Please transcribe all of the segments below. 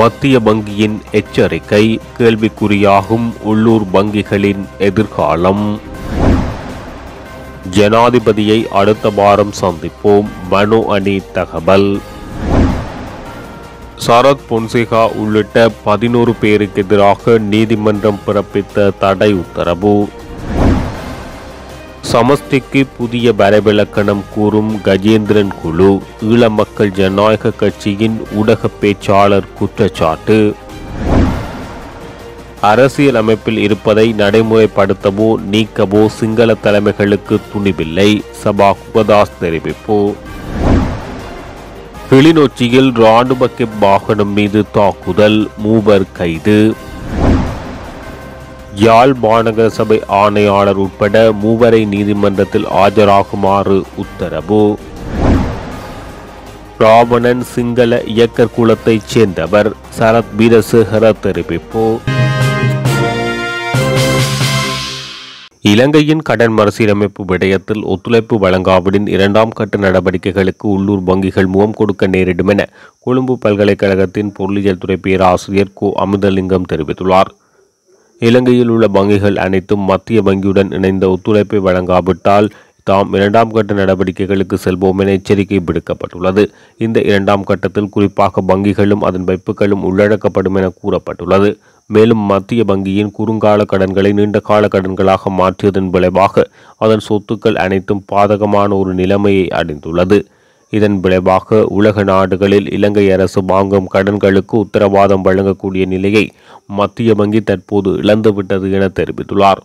மத்திய வங்கியின் எச்சரிக்கை கேள்விக்குறியாகும் உள்ளூர் வங்கிகளின் எதிர்காலம் ஜனாதிபதியை அடுத்த வாரம் சந்திப்போம் மனு அணி தகவல் சரத் பொன்சேகா உள்ளிட்ட பதினோரு பேருக்கு எதிராக நீதிமன்றம் பிறப்பித்த தடை உத்தரவு சமஸ்டிக்கு புதிய வரைவிலக்கணம் கூறும் கஜேந்திரன் குழு ஈழ மக்கள் ஜனநாயக கட்சியின் ஊடக பேச்சாளர் குற்றச்சாட்டு அரசியல் அமைப்பில் இருப்பதை நடைமுறைப்படுத்தவோ நீக்கவோ சிங்கள தலைமைகளுக்கு துணிவில்லை சபா குபதாஸ் தெரிவிப்பு கிளிநொச்சியில் ராணுவ வாகனம் மீது தாக்குதல் மூவர் கைது யாழ் மாநகர சபை ஆணையாளர் உட்பட மூவரை நீதிமன்றத்தில் ஆஜராகுமாறு உத்தரவு ராவணன் சிங்கள இயக்க குலத்தைச் சேர்ந்தவர் சரத் வீரசேகர தெரிவிப்பு இலங்கையின் கடன் மறுசீரமைப்பு விடயத்தில் ஒத்துழைப்பு வழங்காவிடின் இரண்டாம் கட்ட நடவடிக்கைகளுக்கு உள்ளூர் வங்கிகள் முகம் கொடுக்க நேரிடும் என கொழும்பு பல்கலைக்கழகத்தின் பொருளியல் துறை பேராசிரியர் கோ அமிர்தலிங்கம் தெரிவித்துள்ளார் இலங்கையில் உள்ள வங்கிகள் அனைத்தும் மத்திய வங்கியுடன் இணைந்த ஒத்துழைப்பை வழங்காவிட்டால் தாம் இரண்டாம் கட்ட நடவடிக்கைகளுக்கு செல்வோம் என எச்சரிக்கை விடுக்கப்பட்டுள்ளது இந்த இரண்டாம் கட்டத்தில் குறிப்பாக வங்கிகளும் அதன் வைப்புகளும் உள்ளடக்கப்படும் என கூறப்பட்டுள்ளது மேலும் மத்திய வங்கியின் குறுங்கால கடன்களை நீண்டகால கடன்களாக மாற்றியதன் விளைவாக அதன் சொத்துக்கள் அனைத்தும் பாதகமான ஒரு நிலைமையை அடைந்துள்ளது இதன் விளைவாக உலக நாடுகளில் இலங்கை அரசு வாங்கும் கடன்களுக்கு உத்தரவாதம் வழங்கக்கூடிய நிலையை மத்திய வங்கி தற்போது இழந்துவிட்டது என தெரிவித்துள்ளார்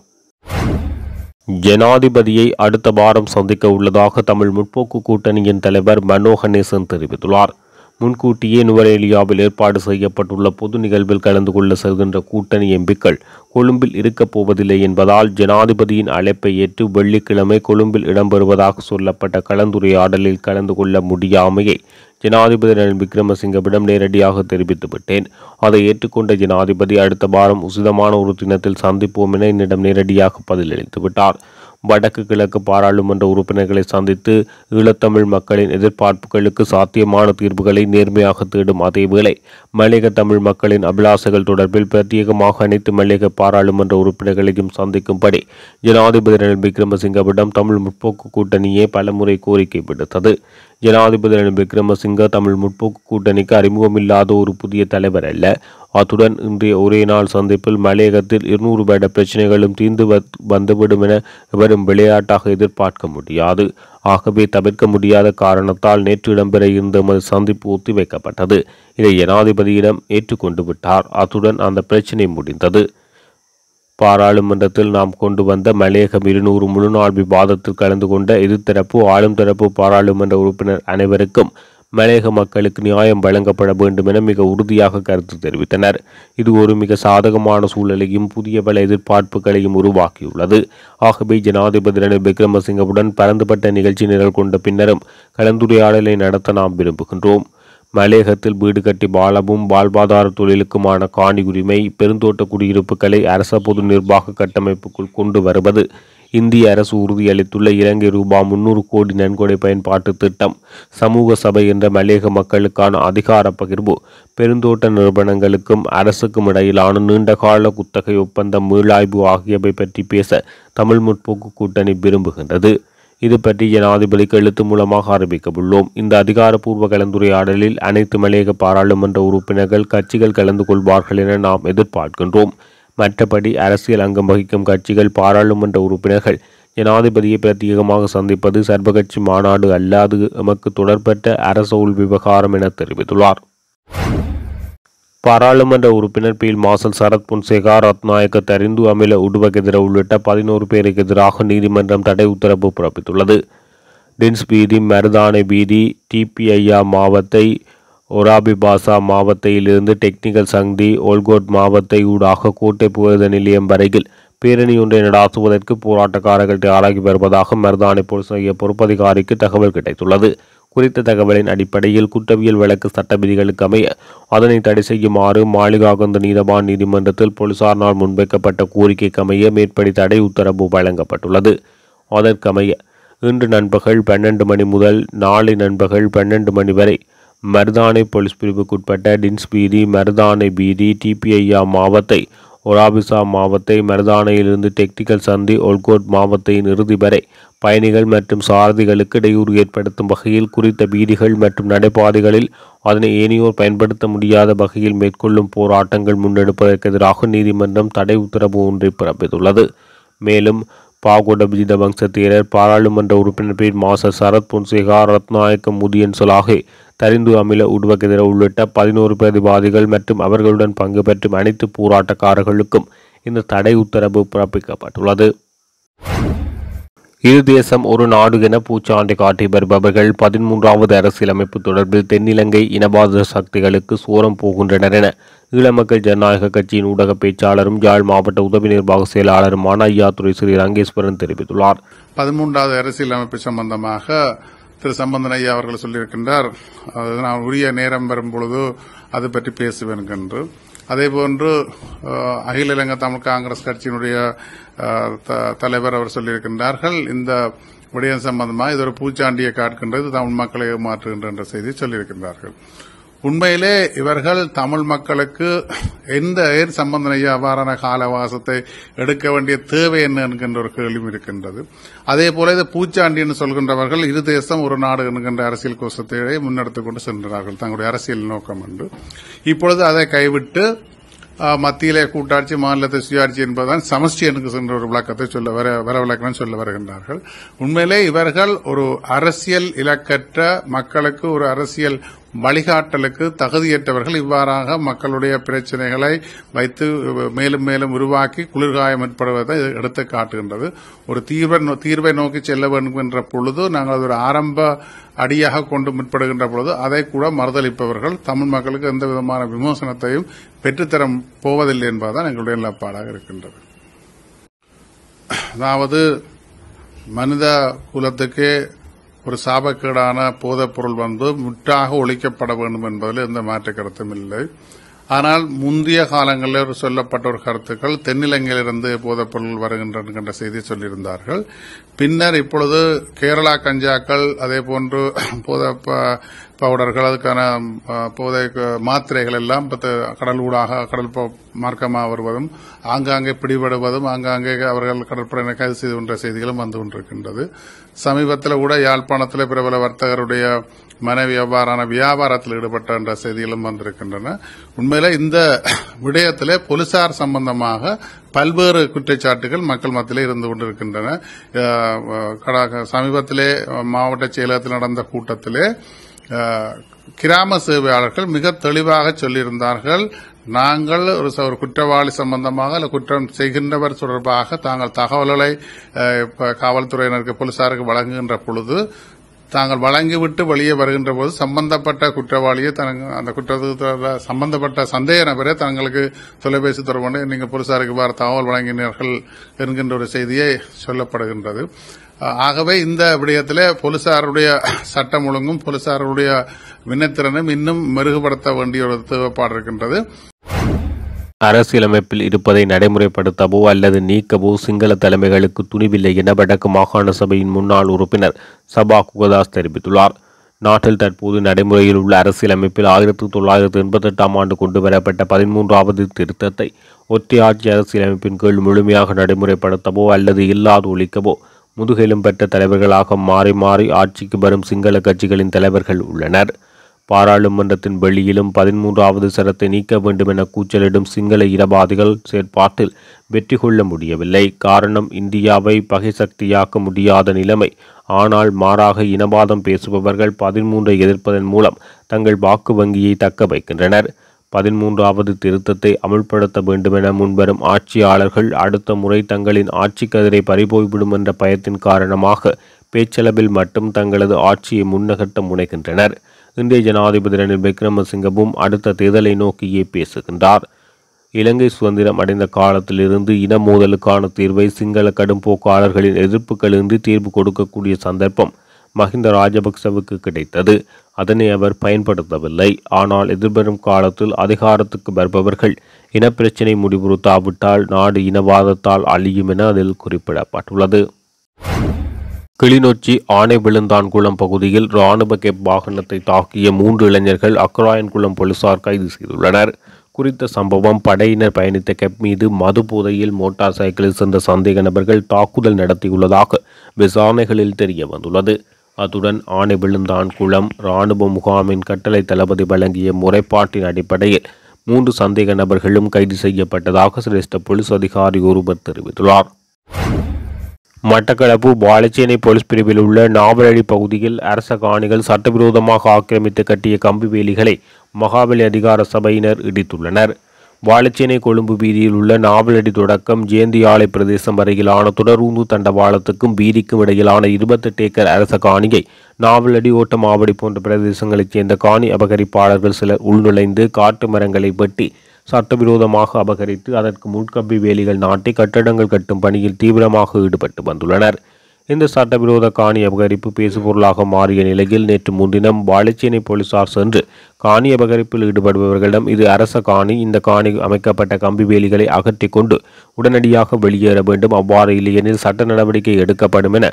ஜனாதிபதியை அடுத்த வாரம் சந்திக்க உள்ளதாக தமிழ் முற்போக்கு கூட்டணியின் தலைவர் மனோகணேசன் தெரிவித்துள்ளார் முன்கூட்டியே நுவரேலியாவில் ஏற்பாடு செய்யப்பட்டுள்ள பொது நிகழ்வில் கலந்து கொள்ள செல்கின்ற கூட்டணி எம்பிக்கள் கொழும்பில் இருக்கப் போவதில்லை என்பதால் ஜனாதிபதியின் அழைப்பை ஏற்று வெள்ளிக்கிழமை கொழும்பில் இடம்பெறுவதாக சொல்லப்பட்ட கலந்துரையாடலில் கலந்து கொள்ள முடியாமையை ஜனாதிபதி ரணில் விக்ரமசிங்கவிடம் நேரடியாக தெரிவித்துவிட்டேன் அதை ஏற்றுக்கொண்ட ஜனாதிபதி அடுத்த வாரம் உசிதமான ஒரு தினத்தில் சந்திப்போம் என என்னிடம் நேரடியாக பதிலளித்து விட்டார் வடக்கு கிழக்கு பாராளுமன்ற உறுப்பினர்களை சந்தித்து ஈழத்தமிழ் மக்களின் எதிர்பார்ப்புகளுக்கு சாத்தியமான தீர்வுகளை நேர்மையாக தேடும் அதேவேளை மல்லிக தமிழ் மக்களின் அபிலாசைகள் தொடர்பில் பிரத்யேகமாக அனைத்து மல்லிக பாராளுமன்ற உறுப்பினர்களையும் சந்திக்கும்படி ஜனாதிபதி ரணில் விக்ரமசிங்கவிடம் தமிழ் முற்போக்கு கூட்டணியே பலமுறை கோரிக்கை விடுத்தது ஜனாதிபதி ரணில் விக்ரமசிங்க தமிழ் முற்போக்கு கூட்டணிக்கு அறிமுகமில்லாத ஒரு புதிய தலைவர் அல்ல அத்துடன் இன்றைய ஒரே நாள் சந்திப்பில் மலையகத்தில் இருநூறு பேட பிரச்சனைகளும் தீர்ந்து வந்துவிடும் என இவரும் விளையாட்டாக எதிர்பார்க்க முடியாது ஆகவே தவிர்க்க முடியாத காரணத்தால் நேற்று இடம்பெற இருந்த மது சந்திப்பு ஒத்திவைக்கப்பட்டது இதை ஜனாதிபதியிடம் ஏற்றுக்கொண்டு விட்டார் அத்துடன் அந்த பிரச்சனை முடிந்தது பாராளுமன்றத்தில் நாம் கொண்டு வந்த மலையகம் இருநூறு முழுநாள் விவாதத்தில் கலந்து கொண்ட எதிர்த்தரப்பு ஆளும் தரப்பு பாராளுமன்ற உறுப்பினர் அனைவருக்கும் மலையக மக்களுக்கு நியாயம் வழங்கப்பட வேண்டும் என மிக உறுதியாக கருத்து தெரிவித்தனர் இது ஒரு மிக சாதகமான சூழலையும் புதிய பல எதிர்பார்ப்புகளையும் உருவாக்கியுள்ளது ஆகவே ஜனாதிபதி ரணில் விக்ரமசிங்கவுடன் பரந்துபட்ட நிகழ்ச்சி நிரல் கொண்ட பின்னரும் கலந்துரையாடலை நடத்த நாம் விரும்புகின்றோம் மலையகத்தில் வீடு கட்டி பாலமும் வாழ்வாதார தொழிலுக்குமான காணி உரிமை பெருந்தோட்ட குடியிருப்புகளை அரச பொது நிர்வாக கட்டமைப்புக்குள் கொண்டு வருவது இந்திய அரசு உறுதியளித்துள்ள இலங்கை ரூபா முன்னூறு கோடி நன்கொடை பயன்பாட்டு திட்டம் சமூக சபை என்ற மலையக மக்களுக்கான அதிகார பகிர்வு பெருந்தோட்ட நிறுவனங்களுக்கும் அரசுக்கும் இடையிலான நீண்டகால குத்தகை ஒப்பந்தம் மீளாய்வு ஆகியவை பற்றி பேச தமிழ் முற்போக்கு கூட்டணி விரும்புகின்றது இது பற்றி ஜனாதிபதிக்கு எழுத்து மூலமாக உள்ளோம் இந்த அதிகாரப்பூர்வ கலந்துரையாடலில் அனைத்து மலையக பாராளுமன்ற உறுப்பினர்கள் கட்சிகள் கலந்து கொள்வார்கள் என நாம் எதிர்பார்க்கின்றோம் மற்றபடி அரசியல் அங்கம் வகிக்கும் கட்சிகள் பாராளுமன்ற உறுப்பினர்கள் ஜனாதிபதியை பிரத்யேகமாக சந்திப்பது சர்வகட்சி மாநாடு அல்லாது எமக்கு தொடர்பற்ற அரச உள் விவகாரம் என தெரிவித்துள்ளார் பாராளுமன்ற உறுப்பினர் பீல் மாசல் சரத் புன்சேகா ரத்நாயக்க தெரிந்து அமில உடுவகெதிர உள்ளிட்ட பதினோரு பேருக்கு எதிராக நீதிமன்றம் தடை உத்தரவு பிறப்பித்துள்ளது டின்ஸ் பீதி மருதானை பீதி டிபிஐயா மாவத்தை ஒராபிபாசா மாவத்தையிலிருந்து டெக்னிக்கல் சங்கி ஓல்கோட் மாவத்தை ஊடாக கோட்டை புகழ்த நிலையம் வரையில் பேரணி ஒன்றை நடாத்துவதற்கு போராட்டக்காரர்கள் ஆராய்ச்சி வருவதாக மருதானை போலீஸ் பொறுப்பதிகாரிக்கு தகவல் கிடைத்துள்ளது குறித்த தகவலின் அடிப்படையில் குற்றவியல் வழக்கு சட்ட விதிகளுக்கு அமைய அதனை தடை செய்யுமாறு மாளிகாகந்த நீதவான் நீதிமன்றத்தில் போலீசாரினால் முன்வைக்கப்பட்ட கோரிக்கைக்கு அமைய மேற்படி தடை உத்தரவு வழங்கப்பட்டுள்ளது அதற்கமைய இன்று நண்பகல் பன்னெண்டு மணி முதல் நாளை நண்பகல் பன்னெண்டு மணி வரை மருதானை போலீஸ் பிரிவுக்குட்பட்ட டின்ஸ் பீதி மருதானை பீதி டிபிஐயா மாவத்தை ஒராபிசா மாவத்தை மருதானையிலிருந்து டெக்னிக்கல் சந்தி ஒல்கோட் மாவத்தையின் இறுதி வரை பயணிகள் மற்றும் சாரதிகளுக்கு இடையூறு ஏற்படுத்தும் வகையில் குறித்த வீதிகள் மற்றும் நடைபாதைகளில் அதனை ஏனையோர் பயன்படுத்த முடியாத வகையில் மேற்கொள்ளும் போராட்டங்கள் முன்னெடுப்பதற்கு எதிராக நீதிமன்றம் தடை உத்தரவு ஒன்றை பிறப்பித்துள்ளது மேலும் பாகோட விஜித வம்சத்தினர் பாராளுமன்ற உறுப்பினர் field marshal Sarath Fonseka Rathnayake Mudiyanselage Tharindu Amila Uduwagedara உள்ளிட்ட பதினோரு பிரதிபாதிகள் மற்றும் அவர்களுடன் பங்கு பெற்றும் அனைத்து போராட்டக்காரர்களுக்கும் இந்த தடை உத்தரவு பிறப்பிக்கப்பட்டுள்ளது இரு தேசம் ஒரு நாடு என பூச்சாண்டு காட்டி வருபவர்கள் பதிமூன்றாவது அரசியலமைப்பு தொடர்பில் தென்னிலங்கை இனவாத சக்திகளுக்கு சோரம் போகின்றனர் என ஈழமக்கள் ஜனநாயக கட்சியின் ஊடக பேச்சாளரும் யாழ் மாவட்ட உதவி நிர்வாக செயலாளருமான ஐயாத்துறை ஸ்ரீ ரங்கேஸ்வரன் தெரிவித்துள்ளார் பதிமூன்றாவது அரசியலமைப்பு சம்பந்தமாக திரு சம்பந்தன் ஐயா அவர்கள் சொல்லியிருக்கின்றார் நான் உரிய நேரம் வரும்பொழுது அது பற்றி பேசுவேன் என்று அதேபோன்று அகில இலங்கை தமிழ் காங்கிரஸ் கட்சியினுடைய தலைவர் அவர் சொல்லியிருக்கின்றார்கள் இந்த விடயம் சம்பந்தமாக இது ஒரு பூச்சாண்டியை காட்டுகின்றது தமிழ் மக்களை மாற்றுகின்ற செய்தி சொல்லியிருக்கின்றார்கள் உண்மையிலே இவர்கள் தமிழ் மக்களுக்கு எந்த ஏர் சம்பந்தன அவ்வாறான காலவாசத்தை எடுக்க வேண்டிய தேவை என்ன என்கின்ற ஒரு கேள்வியும் இருக்கின்றது அதே போல இது பூச்சாண்டி என்று சொல்கின்றவர்கள் இரு தேசம் ஒரு நாடு என்கின்ற அரசியல் கோஷத்தை முன்னெடுத்துக் கொண்டு சென்றார்கள் தங்களுடைய அரசியல் நோக்கம் என்று இப்பொழுது அதை கைவிட்டு மத்தியிலே கூட்டாட்சி மாநிலத்தை சுயாட்சி என்பதுதான் சமஷ்டி எனக்கு சென்ற ஒரு விளக்கத்தை சொல்ல வர விளக்கம் சொல்ல வருகின்றார்கள் உண்மையிலே இவர்கள் ஒரு அரசியல் இலக்கற்ற மக்களுக்கு ஒரு அரசியல் வழிகாட்டலுக்கு தகுதியற்றவர்கள் இவ்வாறாக மக்களுடைய பிரச்சனைகளை வைத்து மேலும் மேலும் உருவாக்கி குளிர்காயம் ஏற்படுவதை எடுத்து காட்டுகின்றது ஒரு தீர்வை தீர்வை நோக்கி செல்ல வேண்டும் என்ற பொழுது நாங்கள் ஒரு ஆரம்ப அடியாக கொண்டு முற்படுகின்ற பொழுது அதை கூட மறுதளிப்பவர்கள் தமிழ் மக்களுக்கு எந்த விதமான விமோசனத்தையும் பெற்றுத்தர போவதில்லை என்பதுதான் எங்களுடைய நிலப்பாடாக இருக்கின்றது அதாவது மனித குலத்துக்கு ஒரு சாபக்கேடான பொருள் வந்து முற்றாக ஒழிக்கப்பட வேண்டும் என்பதில் எந்த மாற்ற கருத்தும் இல்லை ஆனால் முந்தைய காலங்களில் சொல்லப்பட்ட ஒரு கருத்துக்கள் தென்னிலங்கையிலிருந்து பொருள் வருகின்றன செய்தி சொல்லியிருந்தார்கள் பின்னர் இப்பொழுது கேரளா கஞ்சாக்கள் அதே போன்று போத பவுடர்கள் அதுக்கான போதை மாத்திரைகள் எல்லாம் கடல் ஊடாக கடல் மார்க்கமாக வருவதும் ஆங்காங்கே பிடிபடுவதும் ஆங்காங்கே அவர்கள் கடற்படையினர் கைது செய்து கொண்ட செய்திகளும் வந்து கொண்டிருக்கின்றது சமீபத்தில் கூட யாழ்ப்பாணத்தில் பிரபல வர்த்தகருடைய மன வியாபாரான வியாபாரத்தில் ஈடுபட்ட என்ற செய்திகளும் வந்திருக்கின்றன உண்மையில இந்த விடயத்திலே போலீசார் சம்பந்தமாக பல்வேறு குற்றச்சாட்டுகள் மக்கள் மத்தியிலே இருந்து கொண்டிருக்கின்றன சமீபத்திலே மாவட்ட செயலகத்தில் நடந்த கூட்டத்திலே கிராம சேவையாளர்கள் மிக தெளிவாக சொல்லியிருந்தார்கள் நாங்கள் ஒரு ஒரு குற்றவாளி சம்பந்தமாக அல்ல குற்றம் செய்கின்றவர் தொடர்பாக தாங்கள் தகவல்களை காவல்துறையினருக்கு போலீசாருக்கு வழங்குகின்ற பொழுது தாங்கள் வழங்கிவிட்டு வெளியே வருகின்ற போது சம்பந்தப்பட்ட குற்றவாளியை அந்த குற்றத்தில் சம்பந்தப்பட்ட சந்தேக நபரே தங்களுக்கு தொலைபேசி தொடர்பு நீங்கள் புதுசாருக்கு இவ்வாறு தகவல் வழங்கினீர்கள் என்கின்ற ஒரு செய்தியை சொல்லப்படுகின்றது ஆகவே இந்த விடயத்தில் போலீசாருடைய சட்டம் ஒழுங்கும் போலீசாருடைய விண்ணத்திறனும் இன்னும் மெருகுபடுத்த வேண்டிய ஒரு தேவைப்பாடு இருக்கின்றது அரசியலமைப்பில் இருப்பதை நடைமுறைப்படுத்தவோ அல்லது நீக்கவோ சிங்கள தலைமைகளுக்கு துணிவில்லை என வடக்கு மாகாண சபையின் முன்னாள் உறுப்பினர் சபா குகதாஸ் தெரிவித்துள்ளார் நாட்டில் தற்போது நடைமுறையில் உள்ள அரசியலமைப்பில் ஆயிரத்தி தொள்ளாயிரத்தி எண்பத்தெட்டாம் ஆண்டு கொண்டு வரப்பட்ட பதிமூன்றாவது திருத்தத்தை ஒற்றையாட்சி அரசியலமைப்பின் கீழ் முழுமையாக நடைமுறைப்படுத்தவோ அல்லது இல்லாது ஒழிக்கவோ முதுகெலும் பெற்ற தலைவர்களாக மாறி மாறி ஆட்சிக்கு வரும் சிங்கள கட்சிகளின் தலைவர்கள் உள்ளனர் பாராளுமன்றத்தின் வெளியிலும் பதிமூன்றாவது சரத்தை நீக்க வேண்டும் என கூச்சலிடும் சிங்கள இடபாதிகள் செயற்பாட்டில் வெற்றி கொள்ள முடியவில்லை காரணம் இந்தியாவை பகை சக்தியாக்க முடியாத நிலைமை ஆனால் மாறாக இனவாதம் பேசுபவர்கள் பதிமூன்றை எதிர்ப்பதன் மூலம் தங்கள் வாக்கு வங்கியை தக்க வைக்கின்றனர் பதிமூன்றாவது திருத்தத்தை அமுல்படுத்த வேண்டுமென முன்வரும் ஆட்சியாளர்கள் அடுத்த முறை தங்களின் ஆட்சி கதிரை பறிபோய்விடும் என்ற பயத்தின் காரணமாக பேச்சளவில் மட்டும் தங்களது ஆட்சியை முன்னகட்ட முனைகின்றனர் இந்திய ஜனாதிபதி ரணில் விக்ரமசிங்கவும் அடுத்த தேர்தலை நோக்கியே பேசுகின்றார் இலங்கை சுதந்திரம் அடைந்த காலத்திலிருந்து இன மோதலுக்கான தீர்வை சிங்கள கடும்போக்காளர்களின் எதிர்ப்புகளின்றி தீர்வு கொடுக்கக்கூடிய சந்தர்ப்பம் மஹிந்த ராஜபக்சவுக்கு கிடைத்தது அதனை அவர் பயன்படுத்தவில்லை ஆனால் எதிர்வரும் காலத்தில் அதிகாரத்துக்கு வருபவர்கள் இனப்பிரச்சினை முடிவுறுத்தாவிட்டால் நாடு இனவாதத்தால் அழியும் என அதில் குறிப்பிடப்பட்டுள்ளது கிளிநொச்சி விழுந்தான்குளம் பகுதியில் இராணுவ கெப் வாகனத்தை தாக்கிய மூன்று இளைஞர்கள் அக்ராயன்குளம் போலீசார் கைது செய்துள்ளனர் குறித்த சம்பவம் படையினர் பயணித்த கெப் மீது மது போதையில் மோட்டார் சைக்கிளில் சென்ற சந்தேக நபர்கள் தாக்குதல் நடத்தியுள்ளதாக விசாரணைகளில் தெரிய வந்துள்ளது அத்துடன் விழுந்தான்குளம் இராணுவ முகாமின் கட்டளை தளபதி வழங்கிய முறைப்பாட்டின் அடிப்படையில் மூன்று சந்தேக நபர்களும் கைது செய்யப்பட்டதாக சிரேஷ்ட போலீஸ் அதிகாரி ஒருவர் தெரிவித்துள்ளார் மட்டக்களப்பு பாலச்சேனை போலீஸ் பிரிவில் உள்ள நாவலடி பகுதியில் அரச காணிகள் சட்டவிரோதமாக ஆக்கிரமித்து கட்டிய கம்பி வேலிகளை மகாபலி அதிகார சபையினர் இடித்துள்ளனர் வாழைச்சேனை கொழும்பு வீதியில் உள்ள நாவலடி தொடக்கம் ஜேந்தி ஆலை பிரதேசம் வரையிலான தொடரூந்து தண்டவாளத்துக்கும் வீதிக்கும் இடையிலான இருபத்தெட்டு ஏக்கர் அரச காணியை நாவலடி ஓட்டம் ஆவடி போன்ற பிரதேசங்களைச் சேர்ந்த காணி அபகரிப்பாளர்கள் சிலர் உள்நுழைந்து காட்டு மரங்களை வெட்டி சட்டவிரோதமாக அபகரித்து அதற்கு முன்கம்பி வேலிகள் நாட்டி கட்டடங்கள் கட்டும் பணியில் தீவிரமாக ஈடுபட்டு வந்துள்ளனர் இந்த சட்டவிரோத காணி அபகரிப்பு பேசுபொருளாக மாறிய நிலையில் நேற்று முன்தினம் வாழைச்சேனை போலீசார் சென்று காணி அபகரிப்பில் ஈடுபடுபவர்களிடம் இது அரச காணி இந்த காணி அமைக்கப்பட்ட கம்பி வேலிகளை அகற்றி கொண்டு உடனடியாக வெளியேற வேண்டும் அவ்வாறு இல்லையெனில் சட்ட நடவடிக்கை எடுக்கப்படும் என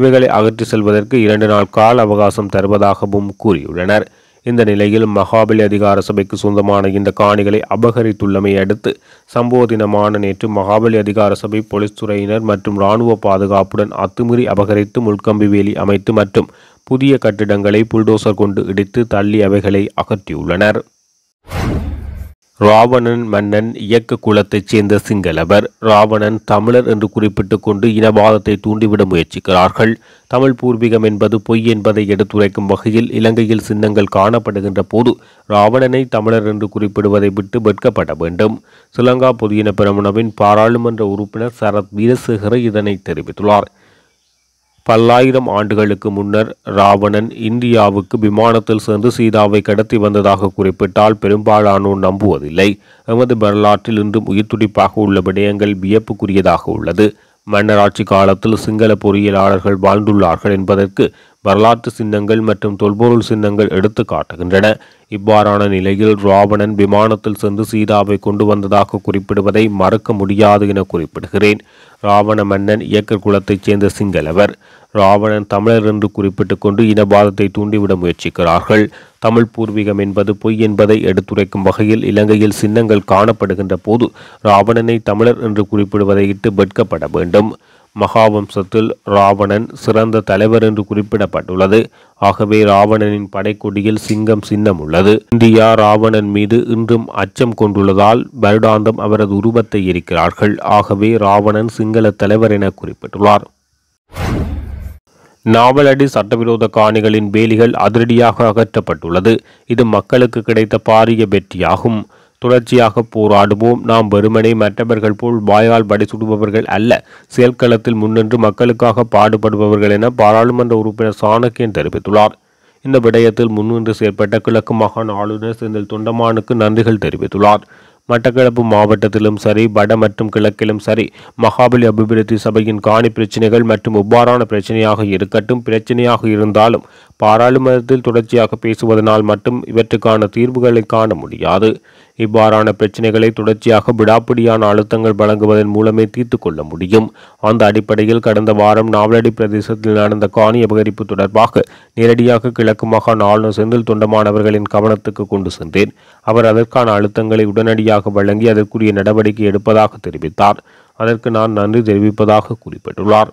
இவைகளை அகற்றி செல்வதற்கு இரண்டு நாள் கால அவகாசம் தருவதாகவும் கூறியுள்ளனர் இந்த நிலையில் மகாபலி அதிகார சபைக்கு சொந்தமான இந்த காணிகளை அபகரித்துள்ளமை அடுத்து சம்பவ தினமான நேற்று மகாபலி அதிகார சபை போலீஸ் துறையினர் மற்றும் இராணுவ பாதுகாப்புடன் அத்துமீறி அபகரித்து முள்கம்பி வேலி அமைத்து மற்றும் புதிய கட்டிடங்களை புல்டோசர் கொண்டு இடித்து தள்ளி அவைகளை அகற்றியுள்ளனர் ராவணன் மன்னன் இயக்க குலத்தைச் சேர்ந்த சிங்களவர் ராவணன் தமிழர் என்று குறிப்பிட்டு கொண்டு இனவாதத்தை தூண்டிவிட முயற்சிக்கிறார்கள் தமிழ் பூர்வீகம் என்பது பொய் என்பதை எடுத்துரைக்கும் வகையில் இலங்கையில் சின்னங்கள் காணப்படுகின்ற போது ராவணனை தமிழர் என்று குறிப்பிடுவதை விட்டு வெட்கப்பட வேண்டும் பொது இன பெரமுனவின் பாராளுமன்ற உறுப்பினர் சரத் வீரசேகர இதனை தெரிவித்துள்ளார் பல்லாயிரம் ஆண்டுகளுக்கு முன்னர் ராவணன் இந்தியாவுக்கு விமானத்தில் சேர்ந்து சீதாவை கடத்தி வந்ததாக குறிப்பிட்டால் பெரும்பாலானோர் நம்புவதில்லை எமது வரலாற்றில் இன்றும் உயிர்த்துடிப்பாக உள்ள விடயங்கள் வியப்புக்குரியதாக உள்ளது மன்னராட்சி காலத்தில் சிங்கள பொறியியலாளர்கள் வாழ்ந்துள்ளார்கள் என்பதற்கு வரலாற்று சின்னங்கள் மற்றும் தொல்பொருள் சின்னங்கள் எடுத்து காட்டுகின்றன இவ்வாறான நிலையில் ராவணன் விமானத்தில் சென்று சீதாவை கொண்டு வந்ததாக குறிப்பிடுவதை மறுக்க முடியாது என குறிப்பிடுகிறேன் ராவண மன்னன் இயக்க குலத்தைச் சேர்ந்த சிங்களவர் ராவணன் தமிழர் என்று குறிப்பிட்டு கொண்டு இனவாதத்தை தூண்டிவிட முயற்சிக்கிறார்கள் தமிழ் பூர்வீகம் என்பது பொய் என்பதை எடுத்துரைக்கும் வகையில் இலங்கையில் சின்னங்கள் காணப்படுகின்ற போது ராவணனை தமிழர் என்று குறிப்பிடுவதை இட்டு வெட்கப்பட வேண்டும் மகாவம்சத்தில் ராவணன் சிறந்த தலைவர் என்று குறிப்பிடப்பட்டுள்ளது ஆகவே ராவணனின் படைக்கொடியில் சிங்கம் சின்னம் உள்ளது இந்தியா ராவணன் மீது இன்றும் அச்சம் கொண்டுள்ளதால் வருடாந்தம் அவரது உருவத்தை இருக்கிறார்கள் ஆகவே ராவணன் சிங்கள தலைவர் என குறிப்பிட்டுள்ளார் நாவலடி சட்டவிரோத காணிகளின் வேலிகள் அதிரடியாக அகற்றப்பட்டுள்ளது இது மக்களுக்கு கிடைத்த பாரிய வெற்றியாகும் தொடர்ச்சியாக போராடுவோம் நாம் வெறுமனே மற்றவர்கள் போல் வாயால் சுடுபவர்கள் அல்ல செயல்களத்தில் முன்னின்று மக்களுக்காக பாடுபடுபவர்கள் என பாராளுமன்ற உறுப்பினர் சாணக்கியன் தெரிவித்துள்ளார் இந்த விடயத்தில் முன்னின்று செயற்பட்ட கிழக்கு மாகாண ஆளுநர் செந்தில் தொண்டமானுக்கு நன்றிகள் தெரிவித்துள்ளார் மட்டக்கிழப்பு மாவட்டத்திலும் சரி வட மற்றும் கிழக்கிலும் சரி மகாபலி அபிவிருத்தி சபையின் காணி பிரச்சனைகள் மற்றும் ஒவ்வாறான பிரச்சனையாக இருக்கட்டும் பிரச்சனையாக இருந்தாலும் பாராளுமன்றத்தில் தொடர்ச்சியாக பேசுவதனால் மட்டும் இவற்றுக்கான தீர்வுகளை காண முடியாது இவ்வாறான பிரச்சனைகளை தொடர்ச்சியாக விடாப்பிடியான அழுத்தங்கள் வழங்குவதன் மூலமே தீர்த்து கொள்ள முடியும் அந்த அடிப்படையில் கடந்த வாரம் நாவலடி பிரதேசத்தில் நடந்த காணி அபகரிப்பு தொடர்பாக நேரடியாக கிழக்கு மாகாண ஆளுநர் செந்தில் தொண்டமானவர்களின் கவனத்துக்கு கொண்டு சென்றேன் அவர் அதற்கான அழுத்தங்களை உடனடியாக வழங்கி அதற்குரிய நடவடிக்கை எடுப்பதாக தெரிவித்தார் அதற்கு நான் நன்றி தெரிவிப்பதாக குறிப்பிட்டுள்ளார்